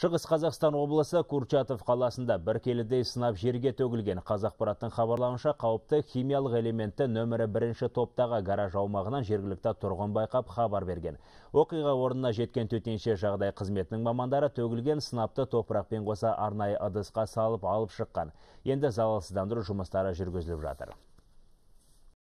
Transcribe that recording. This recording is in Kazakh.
Шығыс Қазақстан облысы Курчатов қаласында бір келідей сынап жерге төгілген Қазақпараттың хабарлауынша қауіпті химиялық элементті нөмірі бірінші топтаға гараж аумағынан жергілікті тұрғын байқап хабар берген. Оқиға орнына жеткен төтенше жағдай қызметінің мамандары төгілген сынапты топырақпен қоса арнайы ыдысқа салып алып шыққан. Енді залалсыздандыру жұмыстары жүргізіліп жатыр.